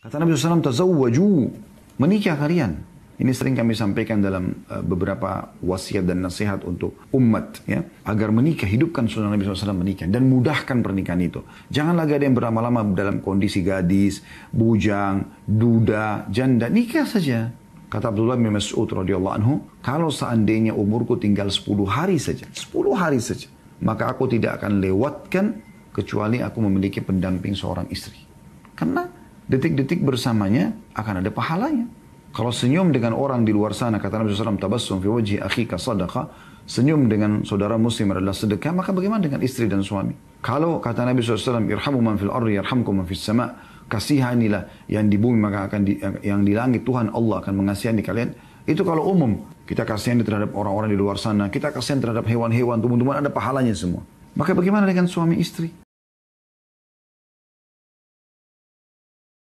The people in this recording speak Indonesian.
Kata Nabi SAW, tazawwaju, menikah kalian. Ini sering kami sampaikan dalam eh, beberapa wasiat dan nasihat untuk umat ya agar menikah hidupkan sunnah Nabi SAW menikah dan mudahkan pernikahan itu. Jangan lagi ada yang berlama-lama dalam kondisi gadis, bujang, duda, janda. Nikah saja. Kata Abdullah bin Mas'ud radhiyallahu anhu, kalau seandainya umurku tinggal 10 hari saja, 10 hari saja, maka aku tidak akan lewatkan kecuali aku memiliki pendamping seorang istri. Karena detik-detik bersamanya akan ada pahalanya. Kalau senyum dengan orang di luar sana, kata Nabi SAW, tabassum fi wajhi akhika sadaqah, senyum dengan saudara muslim adalah sedekah, maka bagaimana dengan istri dan suami? Kalau kata Nabi SAW, irhamu man fil ardi, irhamku man fil sama, kasihanilah yang di bumi, maka akan di, yang di langit, Tuhan Allah akan mengasihani kalian. Itu kalau umum, kita kasihani terhadap orang-orang di luar sana, kita kasihan terhadap hewan-hewan, tumbuh-tumbuhan, ada pahalanya semua. Maka bagaimana dengan suami istri?